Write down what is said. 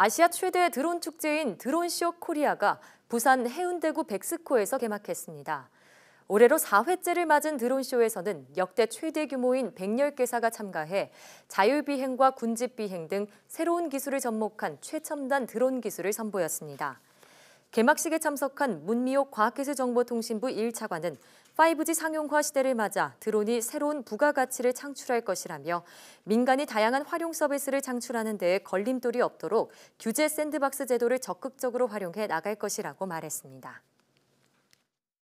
아시아 최대 드론 축제인 드론쇼 코리아가 부산 해운대구 백스코에서 개막했습니다. 올해로 4회째를 맞은 드론쇼에서는 역대 최대 규모인 110개사가 참가해 자율비행과 군집비행 등 새로운 기술을 접목한 최첨단 드론 기술을 선보였습니다. 개막식에 참석한 문미옥 과학기술정보통신부 1차관은 5G 상용화 시대를 맞아 드론이 새로운 부가가치를 창출할 것이라며 민간이 다양한 활용 서비스를 창출하는 데에 걸림돌이 없도록 규제 샌드박스 제도를 적극적으로 활용해 나갈 것이라고 말했습니다.